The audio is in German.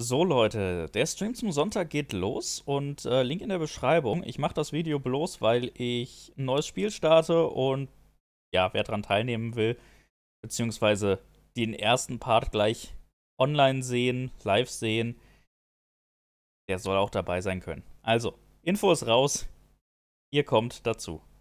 So Leute, der Stream zum Sonntag geht los und äh, Link in der Beschreibung. Ich mache das Video bloß, weil ich ein neues Spiel starte und ja, wer daran teilnehmen will, beziehungsweise den ersten Part gleich online sehen, live sehen, der soll auch dabei sein können. Also, Info ist raus, ihr kommt dazu.